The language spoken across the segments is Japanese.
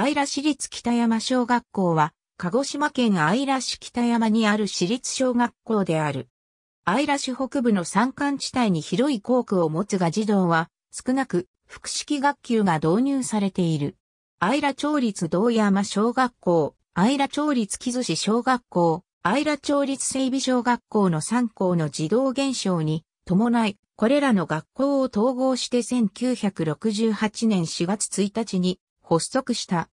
姶良市立北山小学校は、鹿児島県姶良市北山にある市立小学校である。姶良市北部の山間地帯に広い校区を持つが児童は、少なく、複式学級が導入されている。姶良町立道山小学校、姶良町立木津市小学校、姶良町立整備小学校の3校の児童減少に伴い、これらの学校を統合して1968年4月1日に発足した。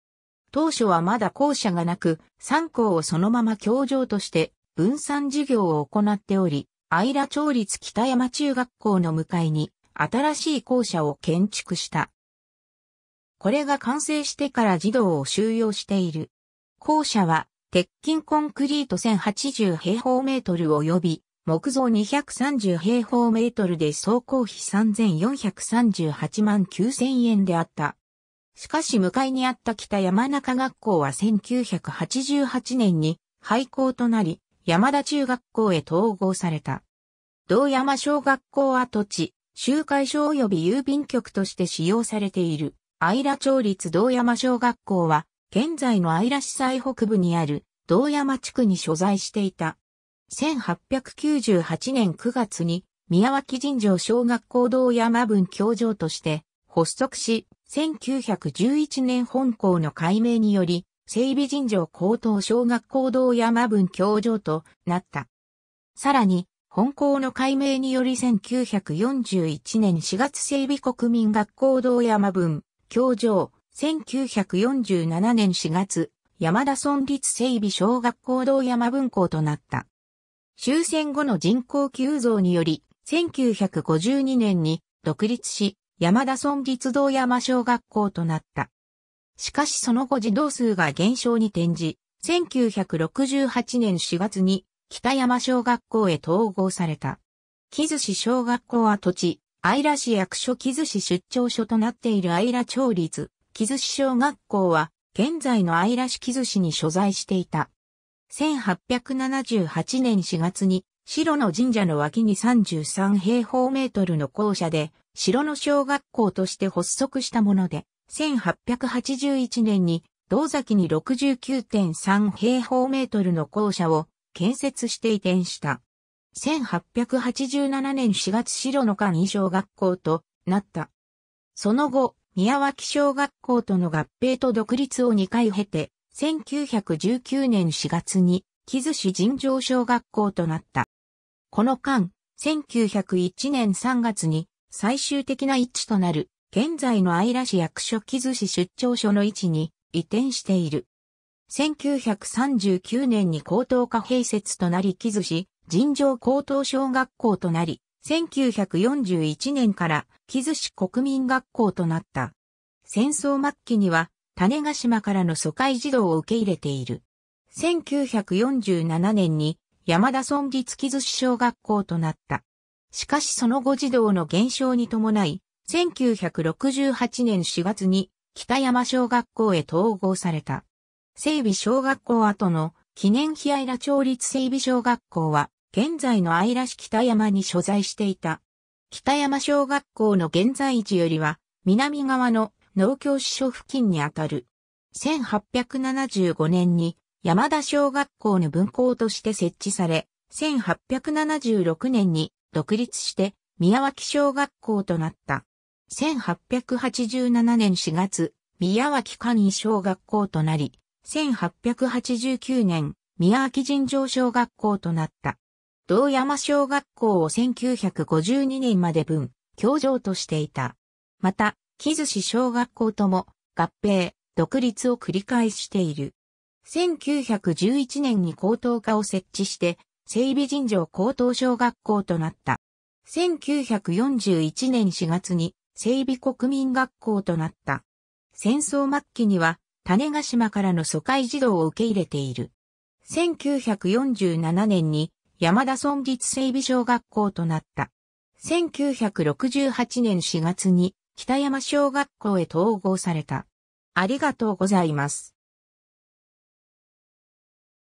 当初はまだ校舎がなく、3校をそのまま教場として分散事業を行っており、愛良町立北山中学校の向かいに新しい校舎を建築した。これが完成してから児童を収容している。校舎は鉄筋コンクリート1080平方メートル及び木造230平方メートルで総工費3438万9000円であった。しかし向かいにあった北山中学校は1988年に廃校となり、山田中学校へ統合された。道山小学校跡地、集会所及び郵便局として使用されている、愛良町立道山小学校は、現在の愛良市最北部にある道山地区に所在していた。1898年9月に宮脇神城小学校道山分教場として発足し、1911年本校の改名により、整備尋常高等小学校堂山分教場となった。さらに、本校の改名により1941年4月整備国民学校堂山分教場、1947年4月、山田村立整備小学校堂山分校となった。終戦後の人口急増により、1952年に独立し、山田村立道山小学校となった。しかしその後児童数が減少に転じ、1968年4月に北山小学校へ統合された。木津市小学校跡地、愛良市役所木津市出張所となっている愛良町立、木津市小学校は、現在の愛良市木津市に所在していた。1878年4月に白の神社の脇に33平方メートルの校舎で、白の小学校として発足したもので、1881年に、道崎に69.3平方メートルの校舎を建設して移転した。1887年4月白の間以小学校となった。その後、宮脇小学校との合併と独立を2回経て、1919年4月に、木津市尋常小学校となった。この間、1901年3月に最終的な位置となる現在の愛良市役所木津市出張所の位置に移転している。1939年に高等科併設となり木津市尋常高等小学校となり、1941年から木津市国民学校となった。戦争末期には種ヶ島からの疎開児童を受け入れている。1947年に山田村立木津小学校となった。しかしその後児童の減少に伴い、1968年4月に北山小学校へ統合された。整備小学校後の記念碑愛ら町立整備小学校は、現在の愛ら市北山に所在していた。北山小学校の現在地よりは、南側の農協支所付近にあたる。1875年に山田小学校の分校として設置され、1876年に独立して宮脇小学校となった。1887年4月、宮脇簡易小学校となり、1889年、宮脇尋常小学校となった。道山小学校を1952年まで分、教場としていた。また、木津市小学校とも合併、独立を繰り返している。1911年に高等科を設置して、整備尋常高等小学校となった。1941年4月に整備国民学校となった。戦争末期には種ヶ島からの疎開児童を受け入れている。1947年に山田村立整備小学校となった。1968年4月に北山小学校へ統合された。ありがとうございます。